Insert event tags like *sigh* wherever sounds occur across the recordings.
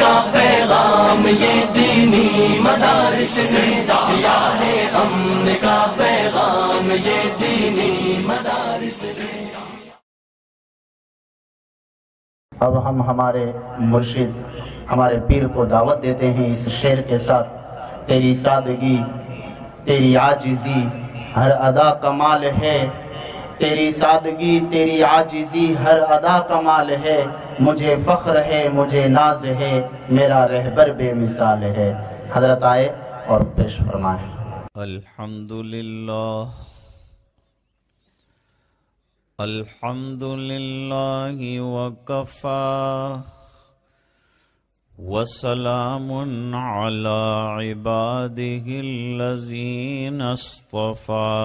का पैगाम ये दीनी से दिया है अमन का पैगाम ये दीनी से अब हम हमारे मुर्शिद हमारे पीर को दावत देते हैं इस शेर के साथ तेरी सादगी तेरी आजिजी हर अदा कमाल है तेरी सादगी तेरी आजिजी हर अदा कमाल है मुझे फ़ख्र है मुझे नाज है मेरा रहबर बेमिसाल है हजरत आए और पेश फरमाए अल्हम्दुलिल्लाह अल्हम्दुलिल्लाह वकफ़ा وسلام على عباده الذين اصطفى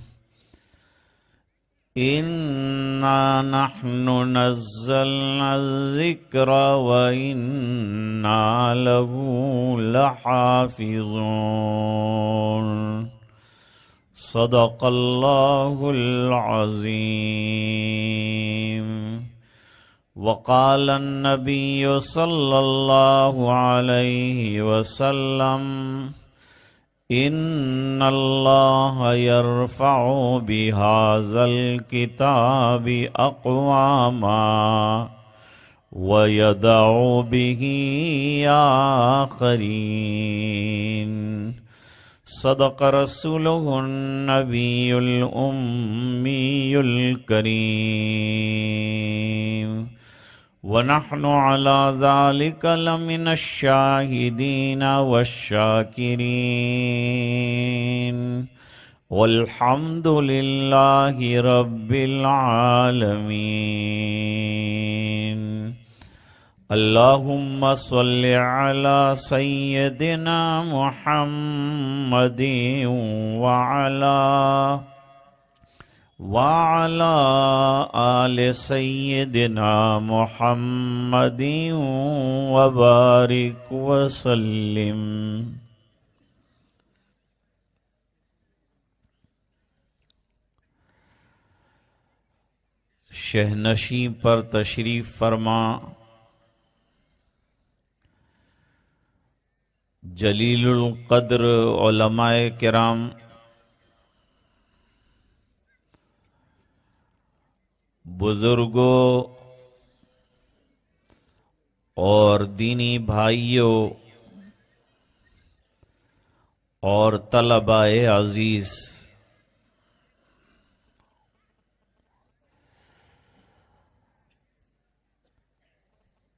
إنا نحن نزلنا الذكر وإنا له لحافظون صدق الله العظيم وقال النبي صلى الله عليه وسلم إن الله يرفع بهذا الكتاب أقواما ويدع به آخرين صدق رسوله النبي الأمي الكريم ونحن على ذلك لمن الشاهدين والشاكرين والحمد لله رب العالمين اللهم صل على سيدنا محمد وعلى वाला आल सैदना मोहम्मद वबारिक वसलम शहनशी पर तशरीफ़ फरमा जलीलुल्क़द्र कराम बुजुर्गों और दीनी भाइयों और तलबाए अजीज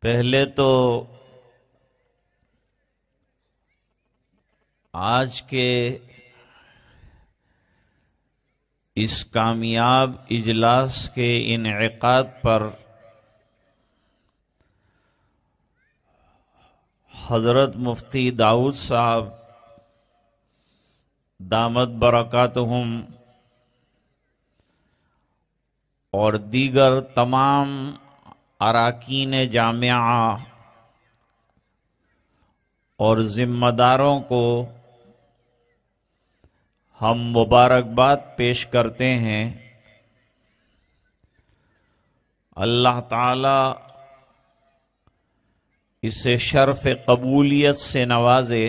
पहले तो आज के इस कामयाब इजलास के इनका पर हज़रत मुफ्ती दाऊद साहब दामद हम और दीगर तमाम अरकान जाम और ज़िम्मेदारों को हम मुबारकबाद पेश करते हैं अल्लाह ताला इसे शर्फ कबूलियत से नवाजे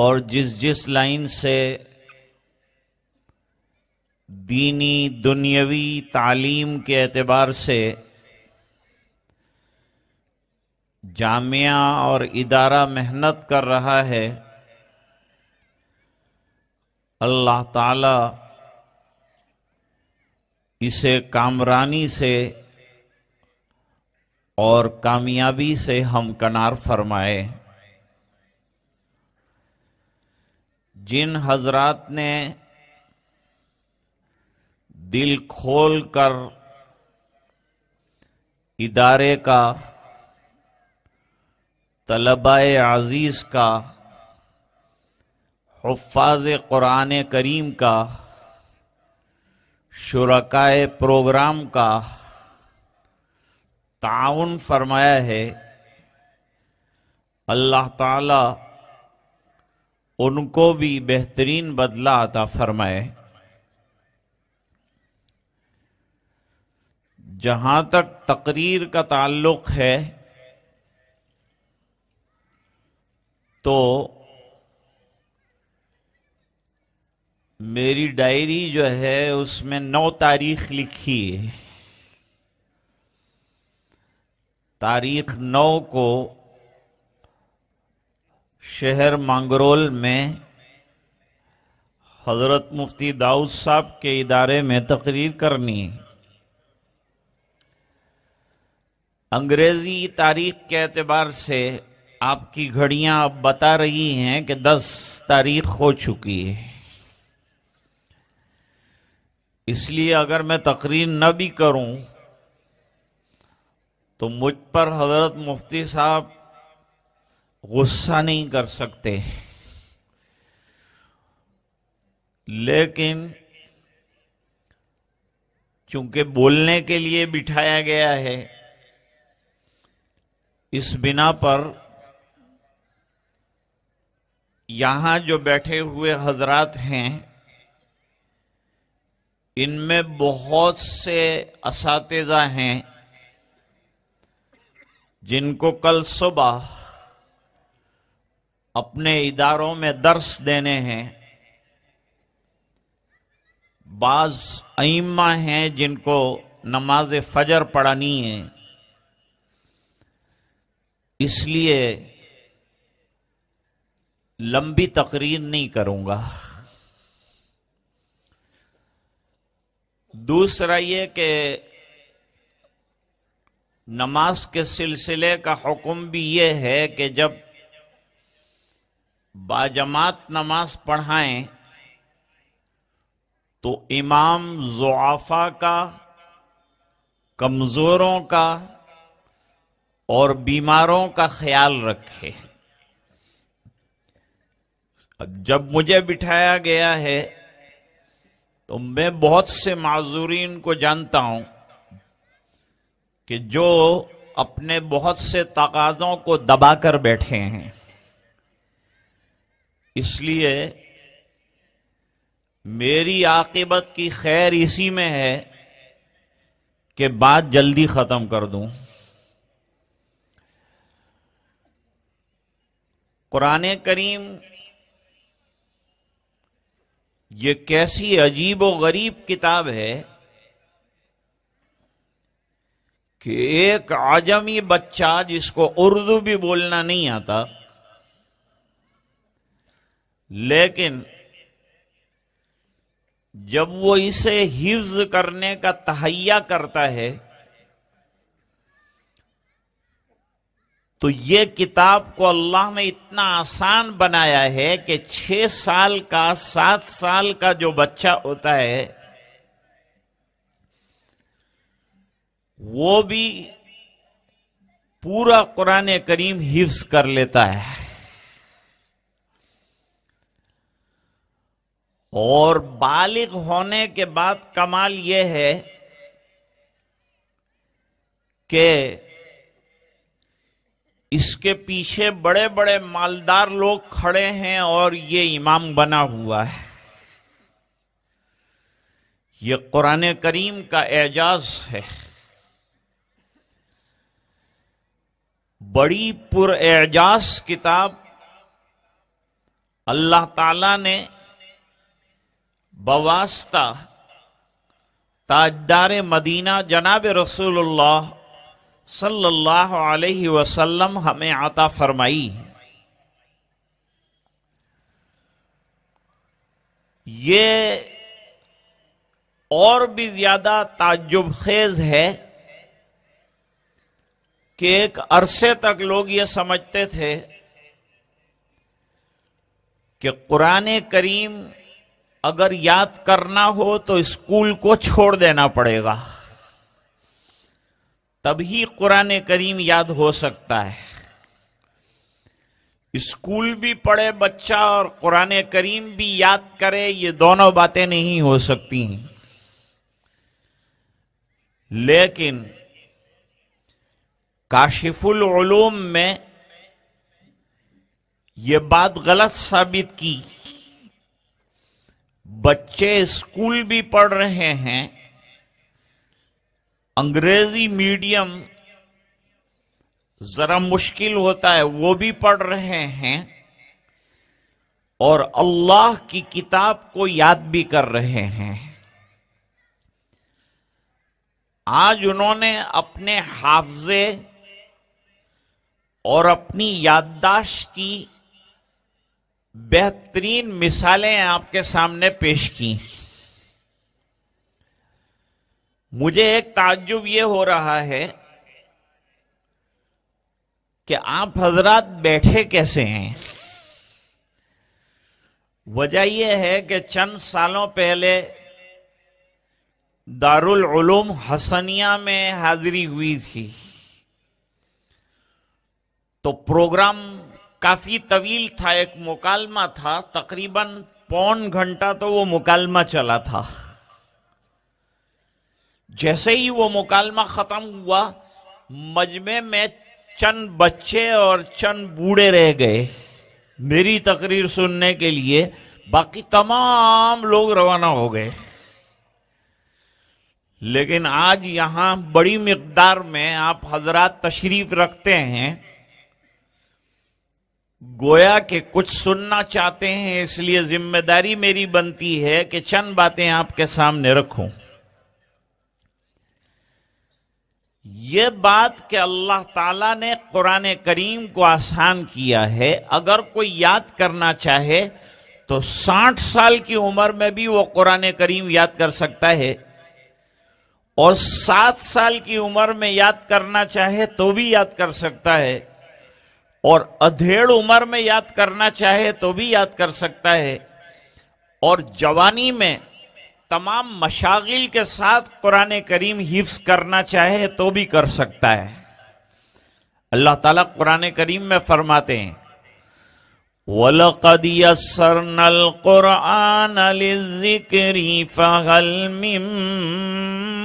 और जिस जिस लाइन से दीनी दुनियावी तालीम के एतबार से जामिया और इदारा मेहनत कर रहा है अल्लाह ताला इसे कामरानी से और कामयाबी से हमकनार फरमाए जिन हजरात ने दिल खोल कर इदारे का तलबा आजीज़ का हफाज क़ुरान करीम का शुरकाय प्रोग्राम का ताउन फरमाया है अल्लाह ताला उनको भी बेहतरीन बदला आता फरमाए जहाँ तक तकरीर का ताल्लुक है तो मेरी डायरी जो है उसमें नौ तारीख लिखी है तारीख नौ को शहर मांगरोल में हजरत मुफ्ती दाऊद साहब के इदारे में तकरीर करनी अंग्रेजी तारीख के एतबार से आपकी घड़ियां अब बता रही हैं कि 10 तारीख हो चुकी है इसलिए अगर मैं तकरीर न भी करूं तो मुझ पर हजरत मुफ्ती साहब गुस्सा नहीं कर सकते लेकिन चूंकि बोलने के लिए बिठाया गया है इस बिना पर यहां जो बैठे हुए हजरात हैं इनमें बहुत से इस हैं जिनको कल सुबह अपने इदारों में दर्श देने हैं बाज अइमा हैं जिनको नमाज फजर पढ़ानी है इसलिए लंबी तकरीर नहीं करूंगा दूसरा ये कि नमाज के सिलसिले का हुक्म भी ये है कि जब बाजमात नमाज पढ़ाएं तो इमाम जुआफा का कमजोरों का और बीमारों का ख्याल रखे जब मुझे बिठाया गया है तो मैं बहुत से माजूरीन को जानता हूं कि जो अपने बहुत से तकाजों को दबाकर बैठे हैं इसलिए मेरी आकिबत की खैर इसी में है कि बात जल्दी खत्म कर दूं कुरान करीम ये कैसी अजीब व गरीब किताब है कि एक आजमी बच्चा जिसको उर्दू भी बोलना नहीं आता लेकिन जब वो इसे हिफ्ज करने का तहैया करता है तो ये किताब को अल्लाह ने इतना आसान बनाया है कि छह साल का सात साल का जो बच्चा होता है वो भी पूरा कुरान करीम हिफ्स कर लेता है और बालिग होने के बाद कमाल यह है कि इसके पीछे बड़े बड़े मालदार लोग खड़े हैं और ये इमाम बना हुआ है ये कुरान करीम का एजाज है बड़ी पुर एजाज किताब अल्लाह ताला ने बवास्ता ताजदार मदीना जनाब रसूलुल्लाह सल्लल्लाहु अलैहि वसल्लम हमें आता फरमाई है ये और भी ज्यादा ताजुब खेज है कि एक अरसे तक लोग ये समझते थे कि कुरान करीम अगर याद करना हो तो स्कूल को छोड़ देना पड़ेगा तभी कुरान करीम याद हो सकता है स्कूल भी पढ़े बच्चा और कुरान करीम भी याद करे ये दोनों बातें नहीं हो सकती हैं लेकिन काशिफुल उलूम में ये बात गलत साबित की बच्चे स्कूल भी पढ़ रहे हैं अंग्रेजी मीडियम जरा मुश्किल होता है वो भी पढ़ रहे हैं और अल्लाह की किताब को याद भी कर रहे हैं आज उन्होंने अपने हाफजे और अपनी याददाश्त की बेहतरीन मिसालें आपके सामने पेश की मुझे एक ताज्जुब ये हो रहा है कि आप हजरात बैठे कैसे हैं वजह यह है कि चंद सालों पहले दारुल उलूम हसनिया में हाजिरी हुई थी तो प्रोग्राम काफी तवील था एक मुकालमा था तकरीबन पौन घंटा तो वो मुकालमा चला था जैसे ही वो मुकालमा खत्म हुआ मजमे में चंद बच्चे और चंद बूढ़े रह गए मेरी तकरीर सुनने के लिए बाकी तमाम लोग रवाना हो गए लेकिन आज यहां बड़ी मकदार में आप हजरात तशरीफ रखते हैं गोया के कुछ सुनना चाहते हैं इसलिए जिम्मेदारी मेरी बनती है कि चंद बातें आपके सामने रखूं ये बात कि अल्लाह ताला ने कुरान करीम को आसान किया है अगर कोई याद करना चाहे तो 60 साल की उम्र में भी वो कुरान करीम याद कर सकता है और सात साल की उम्र में याद करना चाहे तो भी याद कर सकता है और अधेड़ उम्र में याद करना चाहे तो भी याद कर सकता है और जवानी में तमाम मशागिल के साथ कुरान करीम हिफ्स करना चाहे तो भी कर सकता है अल्लाह ताला कुरान करीम में फरमाते हैं वलकद कुरान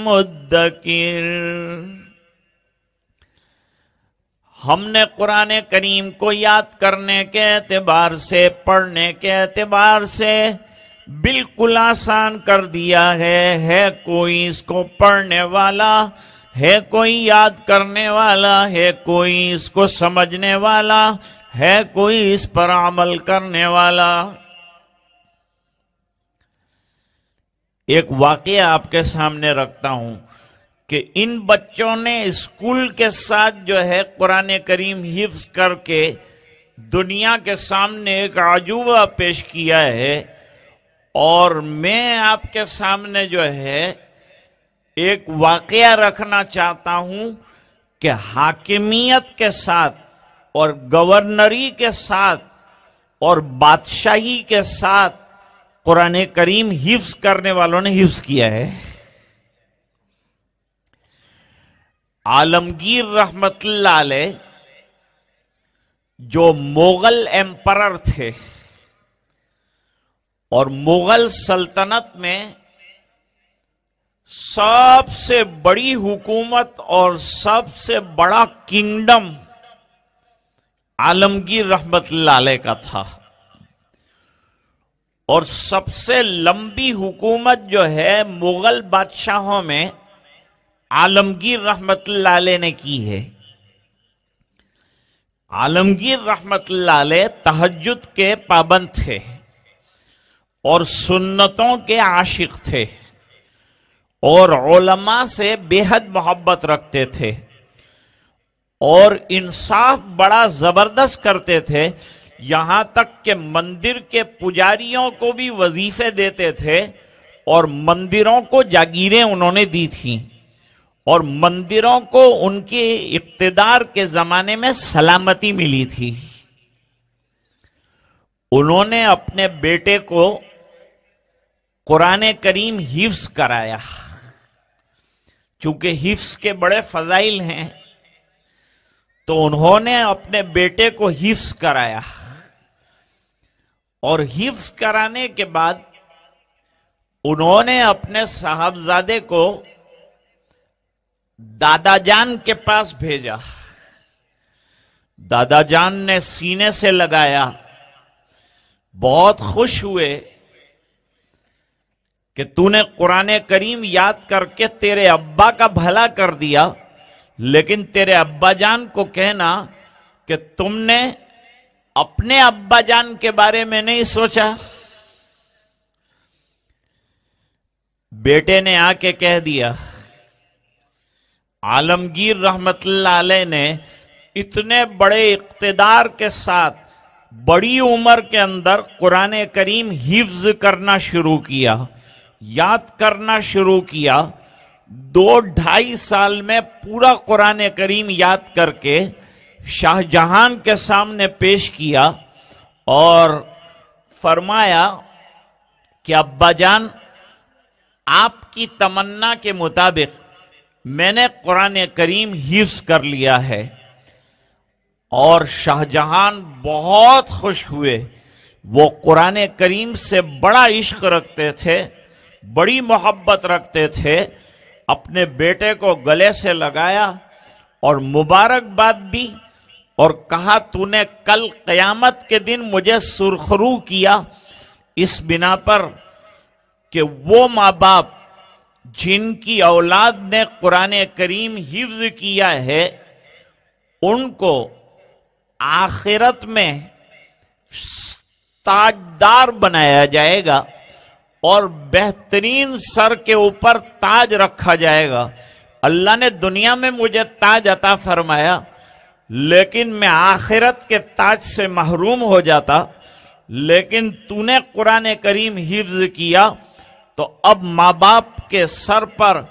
मुद्दकिर हमने कुरान करीम को याद करने के एतबार से पढ़ने के एतबार से बिल्कुल आसान कर दिया है है कोई इसको पढ़ने वाला है कोई याद करने वाला है कोई इसको समझने वाला है कोई इस पर अमल करने वाला एक वाक्य आपके सामने रखता हूं कि इन बच्चों ने स्कूल के साथ जो है कुरान करीम हिफ्ज करके दुनिया के सामने एक अजूबा पेश किया है और मैं आपके सामने जो है एक वाकया रखना चाहता हूं कि हाकिमियत के साथ और गवर्नरी के साथ और बादशाही के साथ कुरान करीम हिफ्स करने वालों ने हिफ्स किया है आलमगीर रहमतल्ला जो मोगल एम्परर थे और मुगल सल्तनत में सबसे बड़ी हुकूमत और सबसे बड़ा किंगडम आलमगीर रहमत लाले का था और सबसे लंबी हुकूमत जो है मुगल बादशाहों में आलमगीर रहमत लाले ने की है आलमगीर रहमत लाले तहजद के पाबंद थे और सुन्नतों के आशिक थे और ओलमा से बेहद मोहब्बत रखते थे और इंसाफ बड़ा जबरदस्त करते थे यहां तक के मंदिर के पुजारियों को भी वजीफे देते थे और मंदिरों को जागीरें उन्होंने दी थीं और मंदिरों को उनके इकतदार के जमाने में सलामती मिली थी उन्होंने अपने बेटे को कुरान करीम हिफ्स कराया चूंकि हिफ्स के बड़े फजाइल हैं तो उन्होंने अपने बेटे को हिफ्स कराया और हिफ्स कराने के बाद उन्होंने अपने साहबजादे को दादाजान के पास भेजा दादाजान ने सीने से लगाया बहुत खुश हुए कि तूने कुरान करीम याद करके तेरे अब्बा का भला कर दिया लेकिन तेरे अब्बा जान को कहना कि तुमने अपने अब्बा जान के बारे में नहीं सोचा बेटे ने आके कह दिया आलमगीर रहमत ने इतने बड़े इकतदार के साथ बड़ी उम्र के अंदर कुरान करीम हिफ्ज करना शुरू किया याद करना शुरू किया दो ढाई साल में पूरा कुरान करीम याद करके शाहजहां के सामने पेश किया और फरमाया कि अब्बा जान आपकी तमन्ना के मुताबिक मैंने कुरान करीम हिफ्स कर लिया है और शाहजहां बहुत खुश हुए वो कुरान करीम से बड़ा इश्क रखते थे बड़ी मोहब्बत रखते थे अपने बेटे को गले से लगाया और मुबारकबाद दी और कहा तूने कल क़यामत के दिन मुझे सुरखरू किया इस बिना पर कि वो माँ बाप जिनकी औलाद ने कुरान करीम हिफ्ज किया है उनको आखिरत में ताजदार बनाया जाएगा और बेहतरीन सर के ऊपर ताज रखा जाएगा अल्लाह ने दुनिया में मुझे ताज अता फरमाया लेकिन मैं आखिरत के ताज से महरूम हो जाता लेकिन तूने कुरान करीम हिफ्ज किया तो अब माँ बाप के सर पर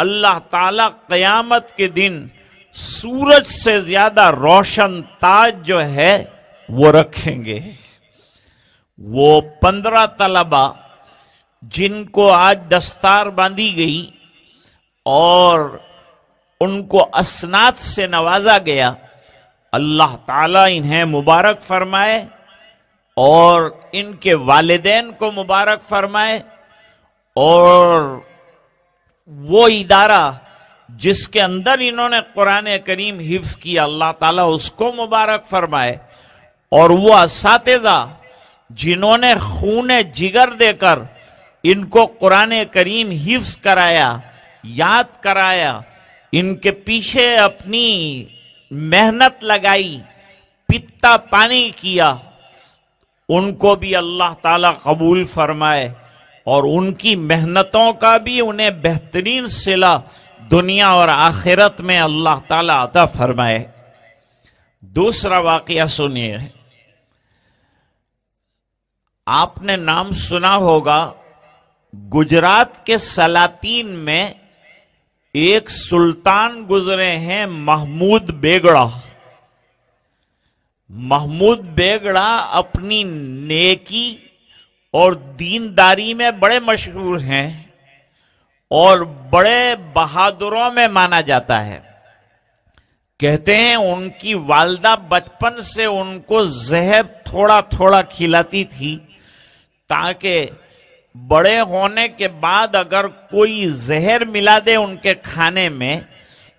अल्लाह ताला कयामत के दिन सूरज से ज्यादा रोशन ताज जो है वो रखेंगे वो पंद्रह तलबा जिनको आज दस्तार बांधी गई और उनको असनात से नवाजा गया अल्लाह ताला इन्हें मुबारक फरमाए और इनके वालदेन को मुबारक फरमाए और वो इदारा जिसके अंदर इन्होंने कुरान करीम हिफ्स किया अल्लाह ताला उसको मुबारक फरमाए और वो इस जिन्होंने खून जिगर देकर इनको कुरान करीम हिफ्स कराया याद कराया इनके पीछे अपनी मेहनत लगाई पिता पानी किया उनको भी अल्लाह ताला कबूल फरमाए और उनकी मेहनतों का भी उन्हें बेहतरीन सिला दुनिया और आखिरत में अल्लाह ताला अता फरमाए दूसरा वाकया सुनिए आपने नाम सुना होगा गुजरात के सलातीन में एक सुल्तान गुजरे हैं महमूद बेगड़ा महमूद बेगड़ा अपनी नेकी और दीनदारी में बड़े मशहूर हैं और बड़े बहादुरों में माना जाता है कहते हैं उनकी वालदा बचपन से उनको जहर थोड़ा थोड़ा खिलाती थी ताकि बड़े होने के बाद अगर कोई जहर मिला दे उनके खाने में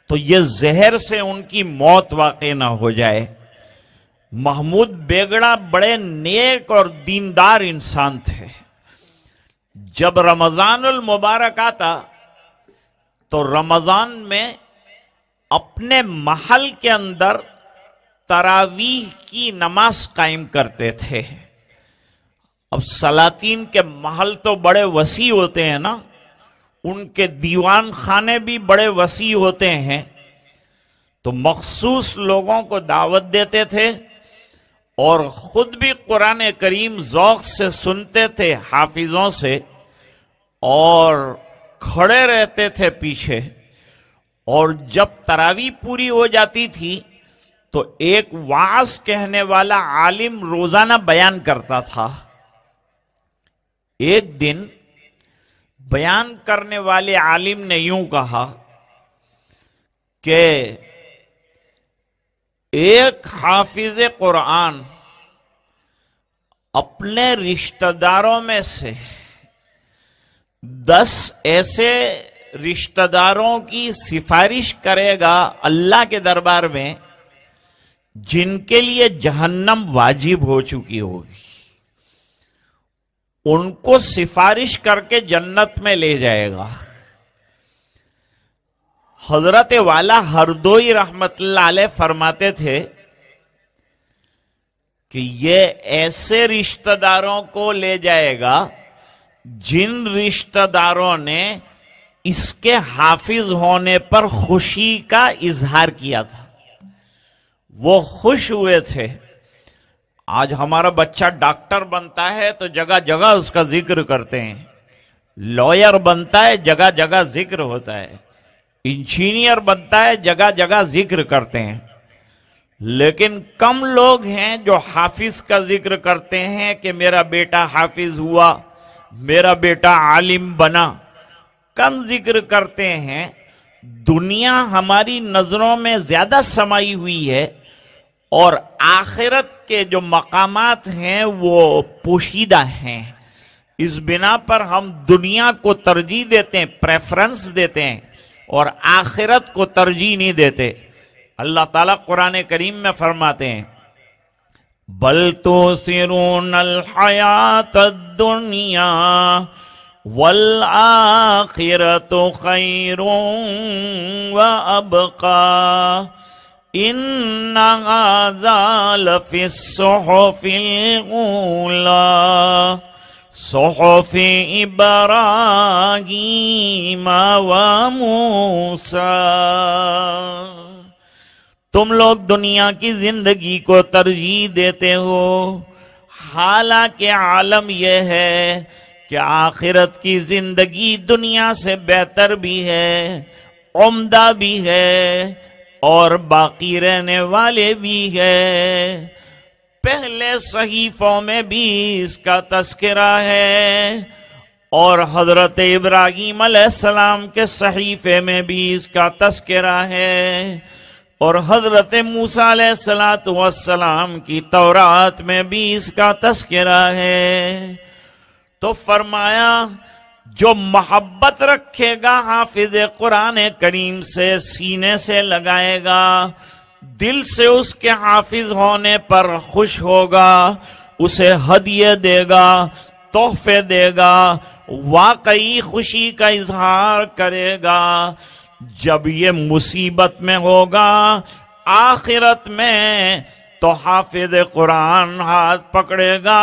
तो ये जहर से उनकी मौत वाकई ना हो जाए महमूद बेगड़ा बड़े नेक और दीनदार इंसान थे जब रमज़ानुल मुबारक आता तो रमज़ान में अपने महल के अंदर तरावीह की नमाज कायम करते थे अब सलातीन के महल तो बड़े वसी होते हैं ना उनके दीवान खाने भी बड़े वसी होते हैं तो मखसूस लोगों को दावत देते थे और खुद भी कुरान करीम जौक से सुनते थे हाफिजों से और खड़े रहते थे पीछे और जब तरावी पूरी हो जाती थी तो एक वास कहने वाला आलिम रोजाना बयान करता था एक दिन बयान करने वाले आलिम ने यूं कहा कि एक हाफिज कुरान अपने रिश्तेदारों में से दस ऐसे रिश्तेदारों की सिफारिश करेगा अल्लाह के दरबार में जिनके लिए जहन्नम वाजिब हो चुकी होगी उनको सिफारिश करके जन्नत में ले जाएगा हजरत वाला हरदोई रहमतल्ला फरमाते थे कि ये ऐसे रिश्तेदारों को ले जाएगा जिन रिश्तेदारों ने इसके हाफिज होने पर खुशी का इजहार किया था वो खुश हुए थे आज हमारा बच्चा डॉक्टर बनता है तो जगह जगह उसका जिक्र करते हैं लॉयर बनता है जगह जगह जिक्र होता है इंजीनियर बनता है जगह जगह जिक्र करते हैं लेकिन कम लोग हैं जो हाफिज का जिक्र करते हैं कि मेरा बेटा हाफिज हुआ मेरा बेटा आलिम बना कम जिक्र करते हैं दुनिया हमारी नजरों में ज्यादा समाई हुई है और आखिरत के जो मकामात हैं वो पोशीदा हैं इस बिना पर हम दुनिया को तरजीह देते हैं प्रेफरेंस देते हैं और आखिरत को तरजीह नहीं देते अल्लाह ताला कुरान करीम में फरमाते हैं बल तो सिरून हयात दुनिया वल आखिरत खैरों व अबका इन लफिसोहफिल तुम लोग दुनिया की जिंदगी को तरजीह देते हो हालांकि आलम यह है कि आखिरत की जिंदगी दुनिया से बेहतर भी है उम्दा भी है और बाकी रहने वाले भी है पहले सहीफों में भी इसका तस्करा है और हजरत इब्राहिम सलाम के सहीफे में भी इसका तस्करा है और हजरत मूसा सलातम की तौरात में भी इसका तस्करा है तो फरमाया जो मोहब्बत रखेगा हाफिज कुरान करीम से सीने से लगाएगा दिल से उसके हाफिज होने पर खुश होगा उसे हदिये देगा तोहफे देगा वाकई खुशी का इजहार करेगा जब ये मुसीबत में होगा आखिरत में तो हाफिज कुरान हाथ पकड़ेगा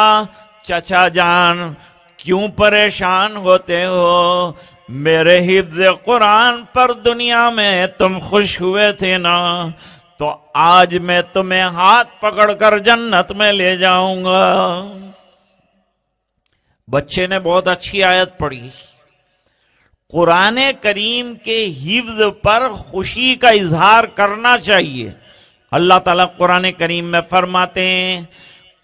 चचा जान क्यों परेशान होते हो मेरे हिफ्ज कुरान पर दुनिया में तुम खुश हुए थे ना तो आज मैं तुम्हें हाथ पकड़कर जन्नत में ले जाऊंगा बच्चे ने बहुत अच्छी आयत पढ़ी कुरान करीम के हिफ्ज पर खुशी का इजहार करना चाहिए अल्लाह ताला कुरान करीम में फरमाते हैं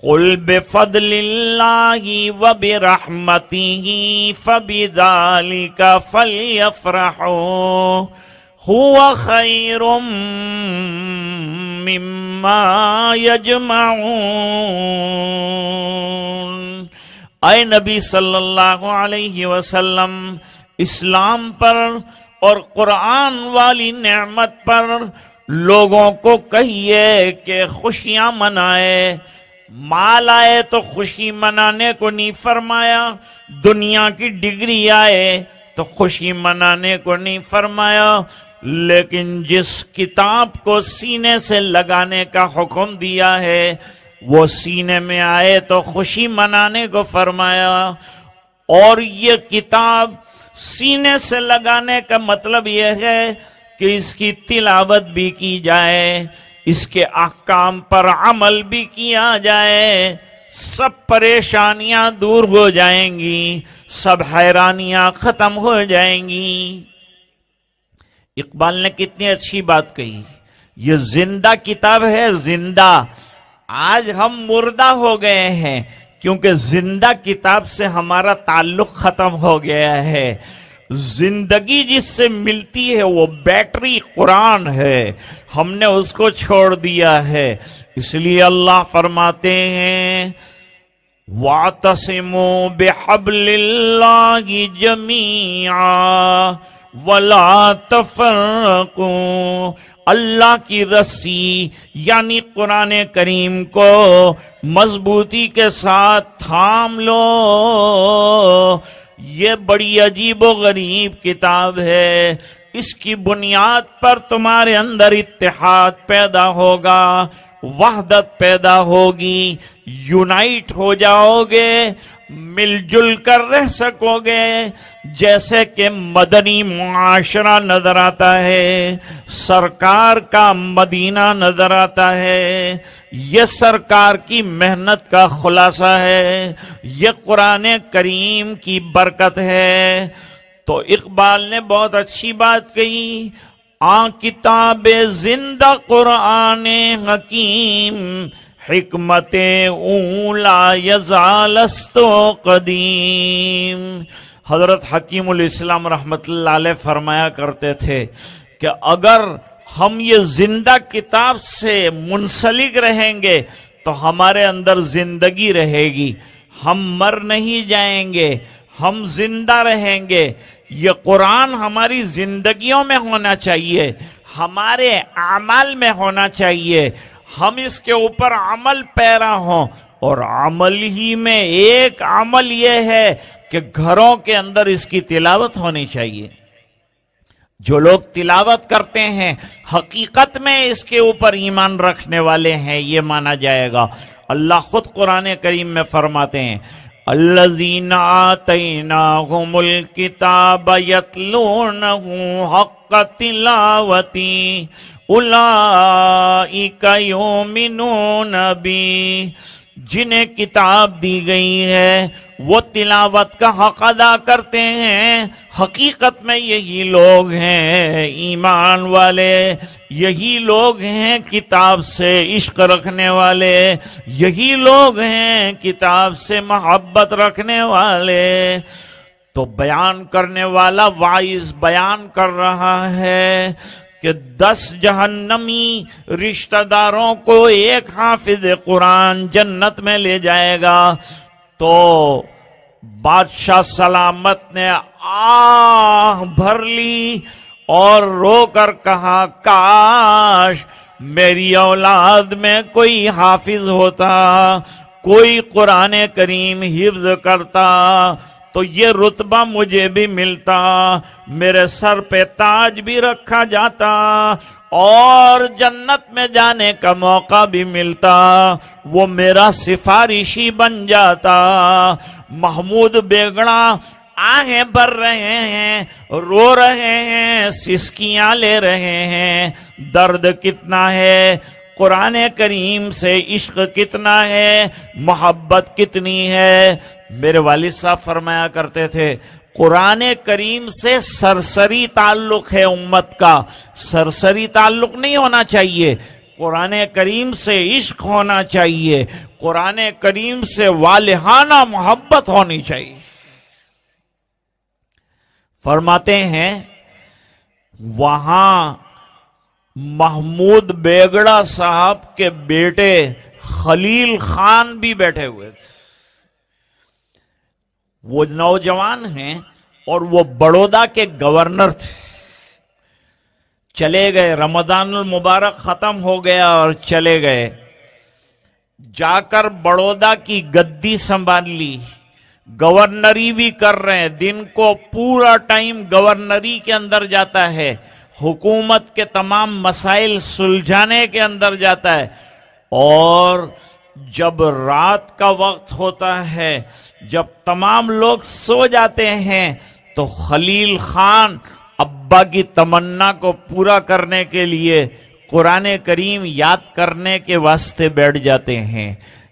कुल बेफदलिल्लाही व बेरहमती फबिजाली का फलियफरहो हुआ खैरुम मिम्मा यजमाऊन अय नबी सल्लल्लाहु अलैहि वसल्लम इस्लाम पर और कुरान वाली नेमत पर लोगों को कहिए कि खुशियां मनाए माल आए तो खुशी मनाने को नहीं फरमाया दुनिया की डिग्री आए तो खुशी मनाने को नहीं फरमाया लेकिन जिस किताब को सीने से लगाने का हुक्म दिया है वो सीने में आए तो खुशी मनाने को फरमाया और ये किताब सीने से लगाने का मतलब यह है कि इसकी तिलावत भी की जाए इसके अहकाम पर अमल भी किया जाए सब परेशानियां दूर हो जाएंगी सब हैरानियां खत्म हो जाएंगी इकबाल ने कितनी अच्छी बात कही ये जिंदा किताब है जिंदा आज हम मुर्दा हो गए हैं क्योंकि जिंदा किताब से हमारा ताल्लुक खत्म हो गया है जिंदगी जिससे मिलती है वो बैटरी कुरान है हमने उसको छोड़ दिया है इसलिए अल्लाह फरमाते हैं वातसिमो बेहबल्ला जमिया वला को अल्लाह की रस्सी यानी कुरान करीम को मजबूती के साथ थाम लो ये बड़ी अजीब व गरीब किताब है इसकी बुनियाद पर तुम्हारे अंदर इतिहाद पैदा होगा वहदत पैदा होगी यूनाइट हो जाओगे मिलजुल कर रह सकोगे जैसे कि मदनी मुआशरा नजर आता है सरकार का मदीना नजर आता है यह सरकार की मेहनत का खुलासा है यह कुरान करीम की बरकत है तो इकबाल ने बहुत अच्छी बात कही आ किताब जिंदा कुरान हकीम हमत ऊला यजालस्तो कदीम हज़रत हकीम इस्लाम रहमत फरमाया करते थे कि अगर हम ये जिंदा किताब से मुंसलिक रहेंगे तो हमारे अंदर जिंदगी रहेगी हम मर नहीं जाएंगे हम जिंदा रहेंगे ये कुरान हमारी जिंदगियों में होना चाहिए हमारे आमाल में होना चाहिए हम इसके ऊपर अमल पैरा हों और अमल ही में एक अमल यह है कि घरों के अंदर इसकी तिलावत होनी चाहिए जो लोग तिलावत करते हैं हकीकत में इसके ऊपर ईमान रखने वाले हैं ये माना जाएगा अल्लाह खुद कुरान करीम में फरमाते हैं अल्लाजीना तैना किताब यतलू नक कतिलावती मिनो नबी जिन्हें किताब दी गई है वो तिलावत का हक अदा करते हैं हकीकत में यही लोग हैं ईमान वाले यही लोग हैं किताब से इश्क रखने वाले यही लोग हैं किताब से मोहब्बत रखने वाले तो बयान करने वाला वाइस बयान कर रहा है कि दस जहन्नमी रिश्तेदारों को एक हाफिज कुरान जन्नत में ले जाएगा तो बादशाह सलामत ने आह भर ली और रोकर कहा काश मेरी औलाद में कोई हाफिज होता कोई कुरान करीम हिफ्ज करता तो ये रुतबा मुझे भी मिलता मेरे सर पे ताज भी रखा जाता और जन्नत में जाने का मौका भी मिलता वो मेरा सिफारिशी बन जाता महमूद बेगड़ा आहें भर रहे हैं रो रहे हैं सिसकियां ले रहे हैं दर्द कितना है कुरान करीम से इश्क कितना है मोहब्बत कितनी है मेरे वालिद साहब फरमाया करते थे कुरान करीम से सरसरी ताल्लुक है उम्मत का सरसरी ताल्लुक नहीं होना चाहिए कुरान करीम से इश्क होना चाहिए कुरान करीम से वालहाना मोहब्बत होनी चाहिए फरमाते हैं वहां महमूद बेगड़ा साहब के बेटे खलील खान भी बैठे हुए थे वो नौजवान हैं और वो बड़ौदा के गवर्नर थे चले गए रमदान मुबारक खत्म हो गया और चले गए जाकर बड़ौदा की गद्दी संभाल ली गवर्नरी भी कर रहे हैं दिन को पूरा टाइम गवर्नरी के अंदर जाता है हुकूमत के तमाम मसाइल सुलझाने के अंदर जाता है और जब रात का वक्त होता है जब तमाम लोग सो जाते हैं तो खलील खान अब्बा की तमन्ना को पूरा करने के लिए कुरान करीम याद करने के वास्ते बैठ जाते हैं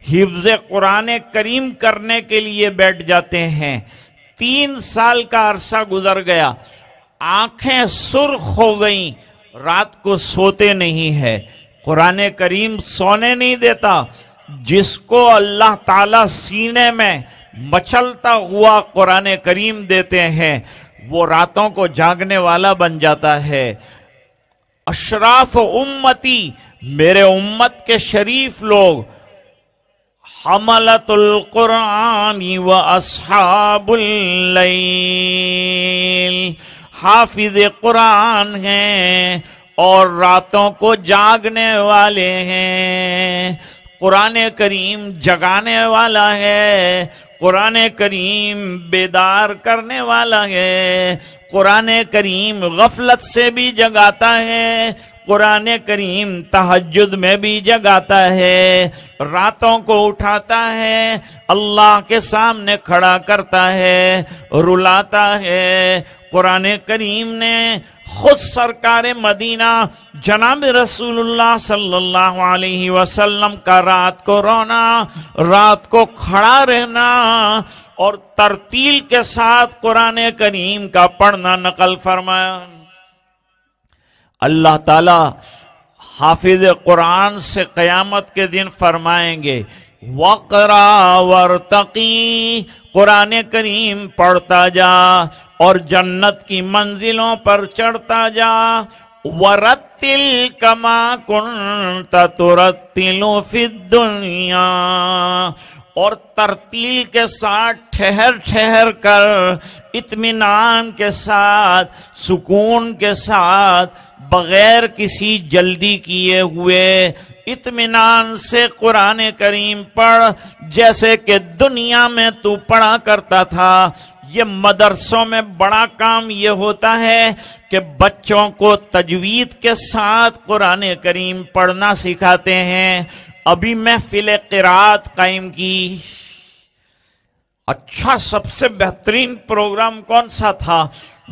हिफ्ज कुरान करीम करने के लिए बैठ जाते हैं तीन साल का अरसा गुजर गया आंखें सुर्ख हो गई रात को सोते नहीं है कुरान करीम सोने नहीं देता जिसको अल्लाह ताला सीने में मचलता हुआ कुरान करीम देते हैं वो रातों को जागने वाला बन जाता है अशराफ उम्मती मेरे उम्मत के शरीफ लोग हमलतुल कुरानी व असहाबुल हाफिज कुरान हैं और रातों को जागने वाले हैं कुरान करीम जगाने वाला है कुरान करीम बेदार करने वाला है कुरान करीम गफलत से भी जगाता है कुरान करीम तहजद में भी जगाता है रातों को उठाता है अल्लाह के सामने खड़ा करता है रुलाता है कुरान करीम ने खुद सरकार मदीना जनाब रसूलुल्लाह सल्लल्लाहु अलैहि वसल्लम का रात को रोना रात को खड़ा रहना और तरतील के साथ कुरान करीम का पढ़ना नकल फरमाया अल्लाह ताला हाफिज कुरान से कयामत के दिन फरमाएंगे वकरा तकी कुरान करीम पढ़ता जा और जन्नत की मंजिलों पर चढ़ता जा वरतिल कमा कुंत तुरत्तिलो फिद दुनिया और तरतील के साथ ठहर ठहर कर इत्मीनान के साथ सुकून के साथ बगैर किसी जल्दी किए हुए इतमान से कुरान करीम पढ़ जैसे कि दुनिया में तू पढ़ा करता था ये मदरसों में बड़ा काम ये होता है कि बच्चों को तजवीद के साथ कुरान करीम पढ़ना सिखाते हैं अभी मैं फिल किरात कायम की अच्छा सबसे बेहतरीन प्रोग्राम कौन सा था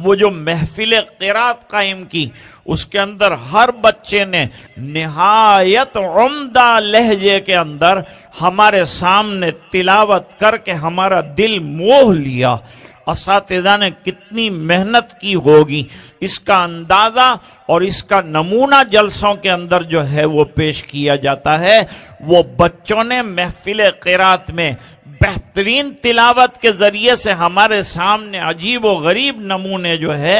वो जो महफिल किरात कायम की उसके अंदर हर बच्चे ने नहायत उमदा लहजे के अंदर हमारे सामने तिलावत करके हमारा दिल मोह लिया इस ने कितनी मेहनत की होगी इसका अंदाज़ा और इसका नमूना जलसों के अंदर जो है वो पेश किया जाता है वो बच्चों ने महफिल किरात में बेहतरीन तिलावत के ज़रिए से हमारे सामने अजीब व गरीब नमूने जो है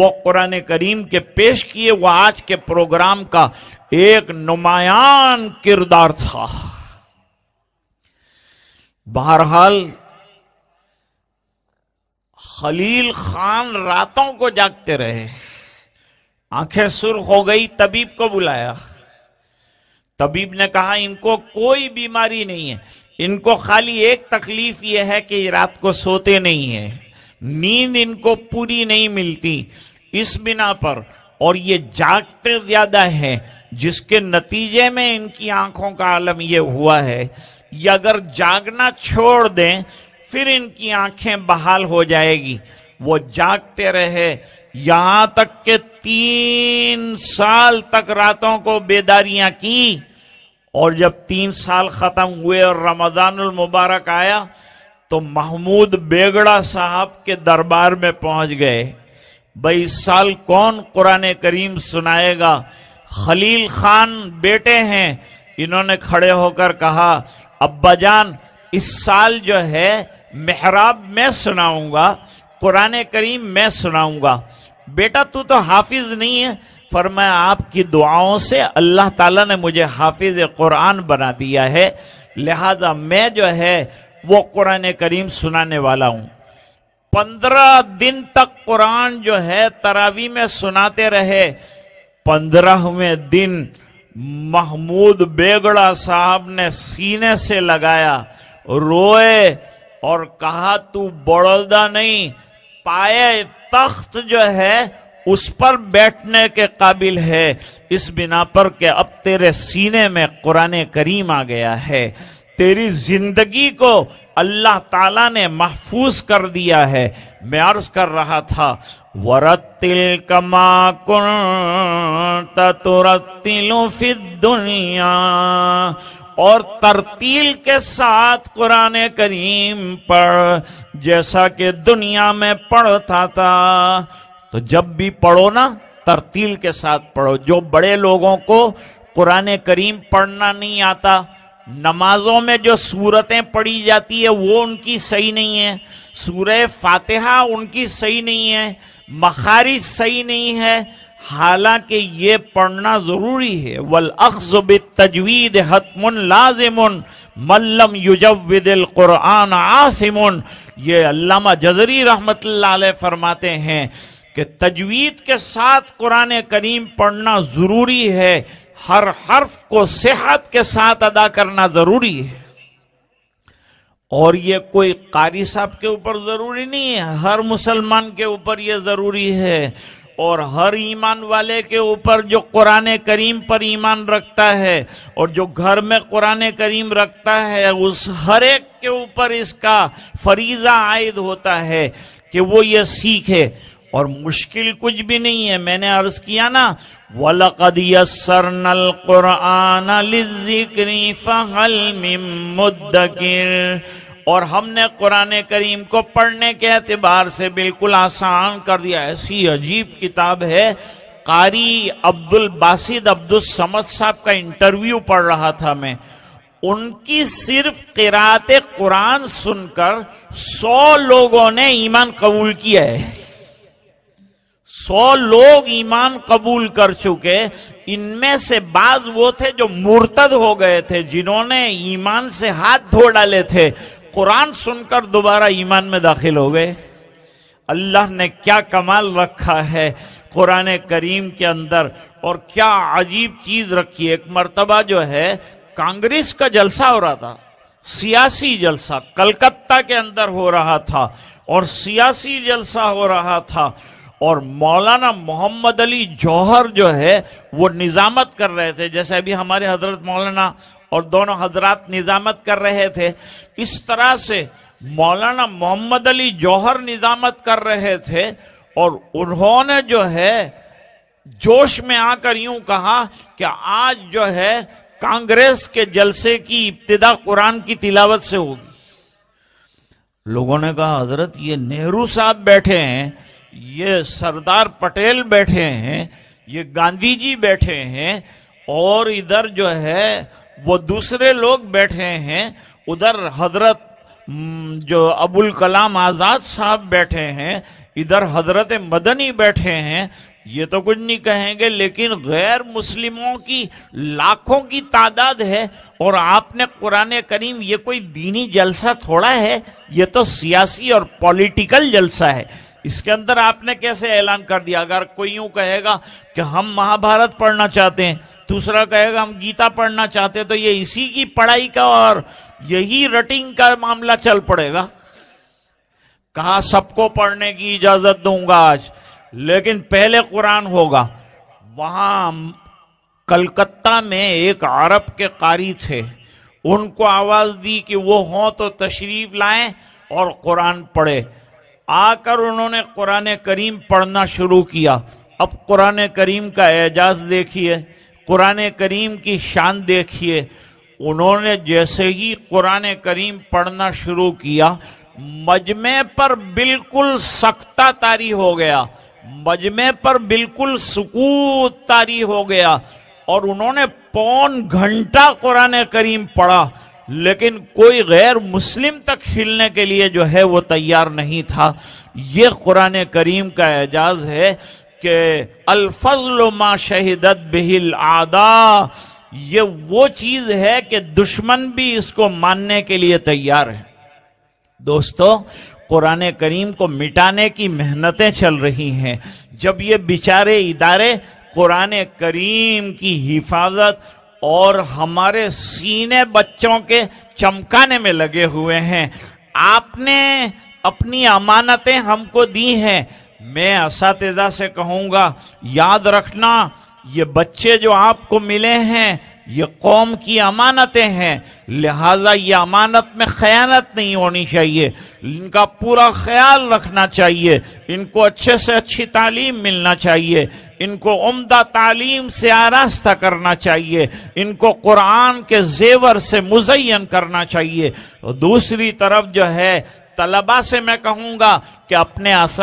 वो कुरान करीम के पेश किए वो आज के प्रोग्राम का एक नुमायान किरदार था बहरहाल खलील खान रातों को जागते रहे आंखें सुर्ख हो गई तबीब को बुलाया तबीब ने कहा इनको कोई बीमारी नहीं है इनको खाली एक तकलीफ यह है कि रात को सोते नहीं है नींद इनको पूरी नहीं मिलती इस बिना पर और ये जागते ज्यादा हैं जिसके नतीजे में इनकी आंखों का आलम यह हुआ है ये अगर जागना छोड़ दें फिर इनकी आंखें बहाल हो जाएगी वो जागते रहे यहां तक के तीन साल तक रातों को बेदारियां की और जब तीन साल ख़त्म हुए और रमजान मुबारक आया तो महमूद बेगड़ा साहब के दरबार में पहुंच गए भाई इस साल कौन कुरान करीम सुनाएगा खलील खान बेटे हैं इन्होंने खड़े होकर कहा अब्बा जान इस साल जो है मेहराब मैं सुनाऊंगा कुरान करीम मैं सुनाऊंगा बेटा तू तो हाफिज नहीं है फरमाया आपकी दुआओं से अल्लाह ताला ने मुझे हाफिज कुरान बना दिया है लिहाजा मैं जो है वो कुरान करीम सुनाने वाला हूँ पंद्रह दिन तक कुरान जो है तरावी में सुनाते रहे पंद्रहवें दिन महमूद बेगड़ा साहब ने सीने से लगाया रोए और कहा तू बड़ौदा नहीं पाए तख्त जो है उस पर बैठने के काबिल है इस बिना पर के अब तेरे सीने में कुरान करीम आ गया है तेरी जिंदगी को अल्लाह ताला ने महफूज कर दिया है मैं अर्ज कर रहा था वरत तिल कमा तिलो फिद दुनिया और तरतील के साथ कुरान करीम पढ़ जैसा कि दुनिया में पढ़ता था तो जब भी पढ़ो ना तरतील के साथ पढ़ो जो बड़े लोगों को कुरान करीम पढ़ना नहीं आता नमाजों में जो सूरतें पढ़ी जाती है वो उनकी सही नहीं है सूर फातिहा उनकी सही नहीं है मखारिज सही नहीं है हालांकि ये पढ़ना जरूरी है वल अखजुब तजवीद हतमन लाजिमन मल्लम युजविदिल कुरान आसिमन ये अल्लामा जजरी रहमत फरमाते हैं कि तजवीद के साथ कुरान करीम पढ़ना जरूरी है हर हर्फ को सेहत के साथ अदा करना जरूरी है और ये कोई कारी साहब के ऊपर जरूरी नहीं है हर मुसलमान के ऊपर ये जरूरी है और हर ईमान वाले के ऊपर जो कुरान करीम पर ईमान रखता है और जो घर में कुरान करीम रखता है उस हर एक के ऊपर इसका फरीजा आयद होता है कि वो ये सीखे और मुश्किल कुछ भी नहीं है मैंने अर्ज किया ना वलकदल कुरान मुद्दकिर और हमने कुरान करीम को पढ़ने के अतबार से बिल्कुल आसान कर दिया ऐसी अजीब किताब है कारी अब्दुल बासिद अब्दुल समद साहब का इंटरव्यू पढ़ रहा था मैं उनकी सिर्फ किरात कुरान सुनकर सौ लोगों ने ईमान कबूल किया है सौ लोग ईमान कबूल कर चुके इनमें से बाद वो थे जो मुर्तद हो गए थे जिन्होंने ईमान से हाथ धो डाले थे कुरान सुनकर दोबारा ईमान में दाखिल हो गए अल्लाह ने क्या कमाल रखा है कुरान करीम के अंदर और क्या अजीब चीज रखी है एक मरतबा जो है कांग्रेस का जलसा हो रहा था सियासी जलसा कलकत्ता के अंदर हो रहा था और सियासी जलसा हो रहा था और मौलाना मोहम्मद अली जौहर जो है वो निज़ामत कर रहे थे जैसे अभी हमारे हजरत मौलाना और दोनों हजरत निज़ामत कर रहे थे इस तरह से मौलाना मोहम्मद अली जौहर निज़ामत कर रहे थे और उन्होंने जो है जोश में आकर यूं कहा कि आज जो है कांग्रेस के जलसे की इब्तदा कुरान की तिलावत से होगी लोगों ने कहा हजरत ये नेहरू साहब बैठे हैं ये सरदार पटेल बैठे हैं ये गांधी जी बैठे हैं और इधर जो है वो दूसरे लोग बैठे हैं उधर हजरत जो अबुल कलाम आज़ाद साहब बैठे हैं इधर हजरत मदनी बैठे हैं ये तो कुछ नहीं कहेंगे लेकिन गैर मुस्लिमों की लाखों की तादाद है और आपने कुरान करीम ये कोई दीनी जलसा थोड़ा है ये तो सियासी और पॉलिटिकल जलसा है इसके अंदर आपने कैसे ऐलान कर दिया अगर कोई यूं कहेगा कि हम महाभारत पढ़ना चाहते हैं दूसरा कहेगा हम गीता पढ़ना चाहते हैं तो ये इसी की पढ़ाई का और यही रटिंग का मामला चल पड़ेगा कहा सबको पढ़ने की इजाजत दूंगा आज लेकिन पहले कुरान होगा वहां कलकत्ता में एक अरब के कारी थे उनको आवाज दी कि वो हों तो तशरीफ लाएं और कुरान पढ़े आकर उन्होंने कुरान करीम पढ़ना शुरू किया अब कुरान करीम का एजाज देखिए कुरान करीम की शान देखिए उन्होंने जैसे ही कुरान करीम पढ़ना शुरू किया मजमे पर बिल्कुल सख्ता तारी हो गया मजमे पर बिल्कुल सुकूत तारी हो गया और उन्होंने पौन घंटा कुरान करीम पढ़ा लेकिन कोई गैर मुस्लिम तक हिलने के लिए जो है वो तैयार नहीं था ये कुरान करीम का एजाज है कि अलफजल मा शहीदत बिहिल आदा ये वो चीज है कि दुश्मन भी इसको मानने के लिए तैयार है दोस्तों कुरान करीम को मिटाने की मेहनतें चल रही हैं जब ये बेचारे इदारे कुरान करीम की हिफाजत और हमारे सीने बच्चों के चमकाने में लगे हुए हैं आपने अपनी अमानतें हमको दी हैं मैं इस से कहूंगा याद रखना ये बच्चे जो आपको मिले हैं ये कौम की अमानतें हैं लिहाजा ये अमानत में खयानत नहीं होनी चाहिए इनका पूरा ख्याल रखना चाहिए इनको अच्छे से अच्छी तालीम मिलना चाहिए इनको उम्दा तालीम से आरास्ता करना चाहिए इनको कुरान के जेवर से मुजयन करना चाहिए और दूसरी तरफ जो है तलबा से मैं कहूँगा कि अपने इस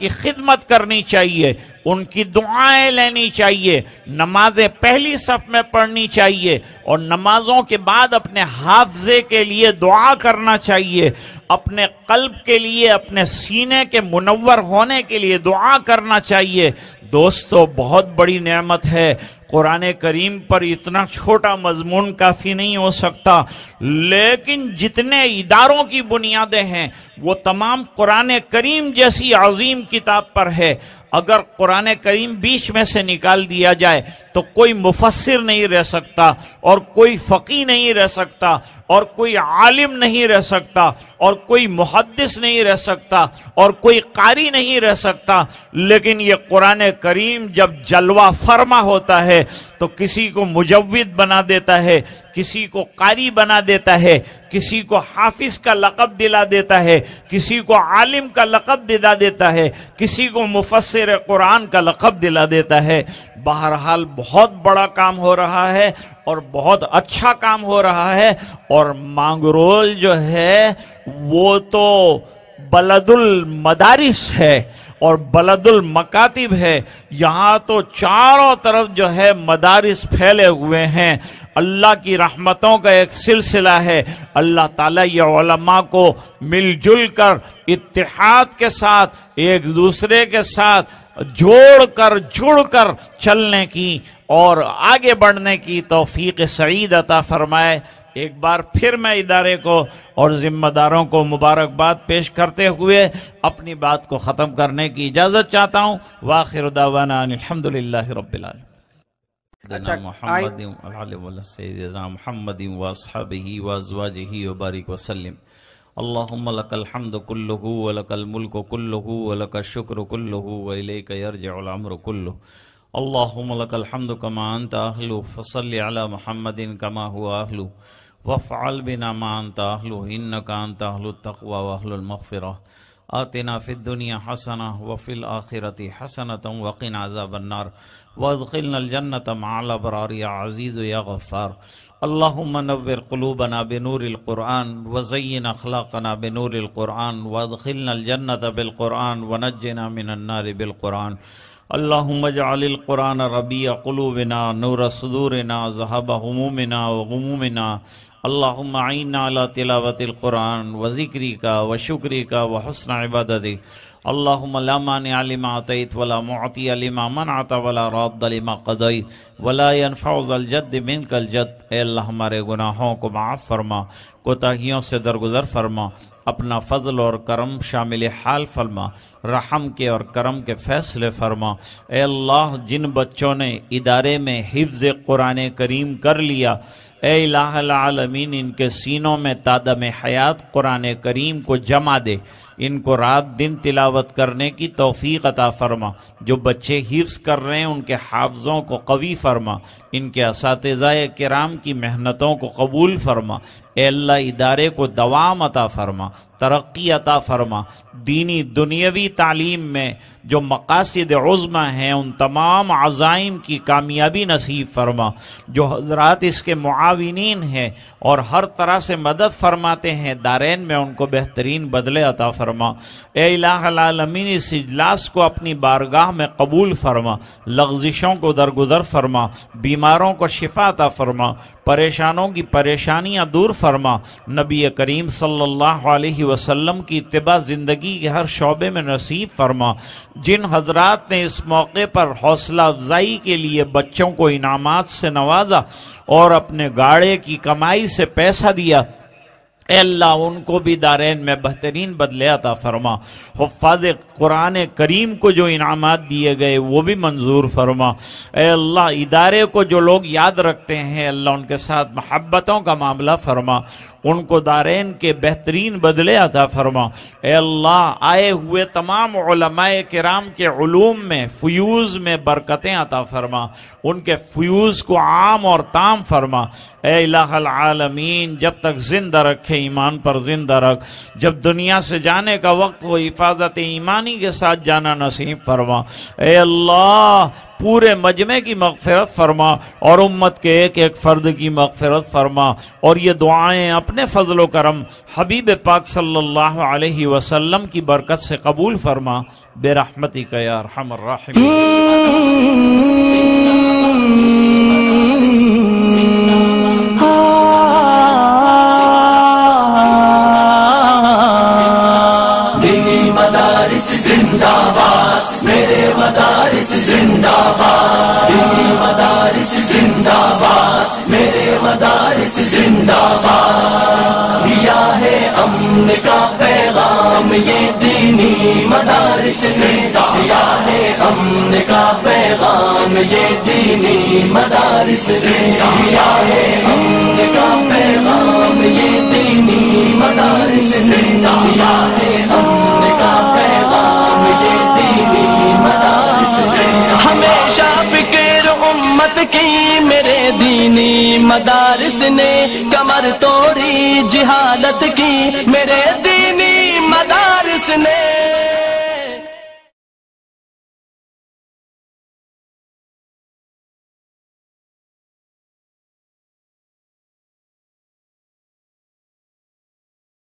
की खिदमत करनी चाहिए उनकी दुआएं लेनी चाहिए नमाजें पहली सफ में पढ़नी चाहिए और नमाजों के बाद अपने हाफजे के लिए दुआ करना चाहिए अपने कल्ब के लिए अपने सीने के मुनवर होने के लिए दुआ करना चाहिए दोस्तों बहुत बड़ी नेमत है कुरान करीम पर इतना छोटा मजमून काफ़ी नहीं हो सकता लेकिन जितने इदारों की बुनियादें हैं वो तमाम कुरान करीम जैसी अजीम किताब पर है अगर कुरान करीम बीच में से निकाल दिया जाए तो कोई मुफसर नहीं रह सकता और कोई फ़की नहीं रह सकता और कोई आलिम नहीं रह सकता और कोई मुहदस नहीं रह सकता और कोई कारी नहीं रह सकता लेकिन ये कुरान करीम जब जलवा फरमा होता है तो किसी को मुजविद बना देता है किसी को कारी बना देता है किसी को हाफिज का लक़ब दिला देता है किसी को आलिम का लक़ब दिला देता है किसी को मुफसर कुरान का लक़ब दिला देता है बहरहाल बहुत बड़ा काम हो रहा है और बहुत अच्छा काम हो रहा है और मांगरोल जो है वो तो बलदुल मदारिस है और बलदुल मकातिब है यहाँ तो चारों तरफ जो है मदारिस फैले हुए हैं अल्लाह की रहमतों का एक सिलसिला है अल्लाह ताला ये को मिलजुल कर इतिहाद के साथ एक दूसरे के साथ जोड़ कर जुड़ कर चलने की और आगे बढ़ने की तोफ़ी सईद अता फरमाए एक बार फिर मैं इदारे को और जिम्मेदारों को मुबारकबाद पेश करते हुए अपनी बात को ख़त्म करने की इजाज़त चाहता हूँ वाखिर उदावाना रबाल अच्छा, मोहम्मद लकल हम्द कुल्लुहु व लकल मुल्क कुल्लुहु व लकल शुक्र कुल्लुहु व इलैका यरजिउल अमरु कुल्लुहु अल्लाहमकमद कमान ताहलू फसल महमदिन कमा हुआ आहलू वफ़ाल बिना मान ताहलू इन कान ताहलु तकवा वाहलमफ़रा आतना फ़िदुनिया हसना वफ़िल आखिरती हसनत वक़िन आज़ाबन्नार वज़िलजन्नत माला बरार या अज़ीज़ या गफ़ार अल्लाहमनवर क़लूबना बिनूरक़ुरान वज़ैन अखलाक़ना बिनूरक़ुरान वज़िलजन्नत बिलक़ुरान वनजना मिनन्नार बिलक़ुरान अल्लामजालक़ुरान रबी अकलूबिना नूर सदूरना जहब हमूमिना वमूमिना अल्लाइना तिलावतक़ुरान व ज़िक्री का व शुक्री का व हसन इबादत अल्लामान आलिमा तैत वला मोती अलिमा मन आता वला रबलिमा कदई वलाफ़ाजलजद मिन कलजद अल्लाह हमारे गुनाहों को माफ़ फरमा कोताहियों से दरगुजर फरमा अपना फजल और करम शामिल हाल फरमा रहम के और करम के फ़ैसले फरमा अल्लाह जिन बच्चों ने इदारे में हिफ्ज़ कुरान करीम कर लिया एलामीन इनके सीनों में तादम हयात कुरान करीम को जमा दे इनको रात दिन तिलावत करने की तोफ़ी अता फरमा जो बच्चे हिफ्स कर रहे हैं उनके हाफज़ों को कवी फरमा इनके इस कराम की मेहनतों को कबूल फरमा एल्ला इदारे को दवाम अता फरमा तरक्की अता फरमा दीनी दुनियावी तालीम में जो मकासद उज़मा हैं उन तमाम अज़ाइम की कामयाबी नसीब फरमा जो हजरात इसके मुआ मुआविन हैं और हर तरह से मदद फरमाते हैं दारैन में उनको बेहतरीन बदले अता फरमा एलामीन इस इजलास को अपनी बारगाह में कबूल फरमा लग्जिशों को दरगुजर फरमा बीमारों को शिफा अता फरमा परेशानों की परेशानियां दूर फरमा नबी करीम सल्लल्लाहु अलैहि की इतबा ज़िंदगी के हर शोबे में नसीब फरमा जिन हजरात ने इस मौके पर हौसला अफजाई के लिए बच्चों को इनाम से नवाजा और अपने गाड़े की कमाई से पैसा दिया अल्लाह उनको भी दारैन में बेहतरीन बदले अता फरमा हफाज कुरान करीम को जो इनाम दिए गए वो भी मंजूर फरमा अल्लाह इदारे को जो लोग याद रखते हैं अल्लाह उनके साथ महब्बतों का मामला फरमा उनको दारैन के बेहतरीन बदले अता फरमा अल्लाह आए हुए तमाम कराम के ूम में फ्यूज़ में बरकतें अता फरमा उनके फ्यूज़ को आम और ताम फरमा एलमीन जब तक जिंदा रखें ईमान पर जिंदा रख जब दुनिया से जाने का वक्त हो हिफाजत ईमानी के साथ जाना नसीब फरमा ए अल्लाह पूरे मजमे की मगफरत फरमा और उम्मत के एक एक फ़र्द की मगफरत फरमा और ये दुआएं अपने फजलो करम हबीब पाक सल्लल्लाहु अलैहि वसल्लम की बरकत से कबूल फरमा बेरहमती का यार हम *laughs* जिंदाबाद मेरे मदारिस जिंदाबाद दिया है अमन का पैगाम ये दीनी मदारिस ने दिया है अमन का पैगाम ये दीनी मदारिस ने दिया है अमन का पैगाम ये दीनी मदारिस ने दिया है अमन का पैगाम ये दीनी मदारिस हमेशा शिकस्त की मेरे दीनी मदारस ने कमर तोड़ी जिहादत की मेरे दीनी मदारस ने